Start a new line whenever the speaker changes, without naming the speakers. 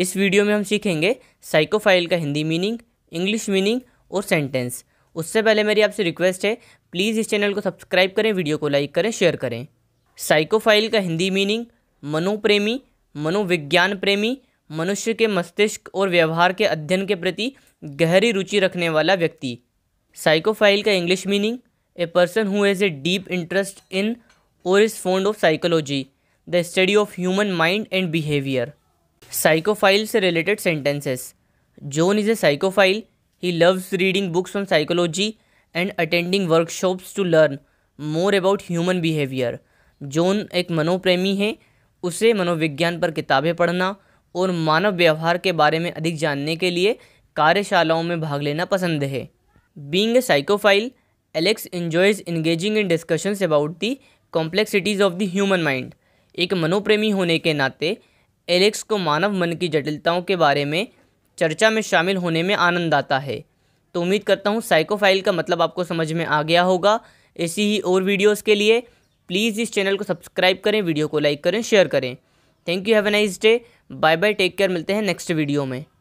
इस वीडियो में हम सीखेंगे साइकोफाइल का हिंदी मीनिंग इंग्लिश मीनिंग और सेंटेंस उससे पहले मेरी आपसे रिक्वेस्ट है प्लीज़ इस चैनल को सब्सक्राइब करें वीडियो को लाइक करें शेयर करें साइकोफाइल का हिंदी मीनिंग मनोप्रेमी मनोविज्ञान प्रेमी मनुष्य के मस्तिष्क और व्यवहार के अध्ययन के प्रति गहरी रुचि रखने वाला व्यक्ति साइकोफाइल का English meaning a person who has a deep interest in और is fond of psychology the study of human mind and behaviour psychophile से related sentences John is a psychophile he loves reading books on psychology and attending workshops to learn more about human behaviour John एक मनोप्रेमी है उसे मनोविज्ञान पर किताबें पढ़ना और मानव व्यवहार के बारे में अधिक जानने के लिए कार्यशालाओं में भाग लेना पसंद है being a psychophile Alex enjoys engaging in discussions about the complexities of the human mind एक मनोप्रेमी होने के नाते एलेक्स को मानव मन की जटिलताओं के बारे में चर्चा में शामिल होने में आनंद आता है तो उम्मीद करता हूँ साइकोफाइल का मतलब आपको समझ में आ गया होगा ऐसी ही और वीडियोज़ के लिए प्लीज़ इस चैनल को सब्सक्राइब करें वीडियो को लाइक करें शेयर करें thank you have a nice day bye bye take care मिलते हैं नेक्स्ट वीडियो में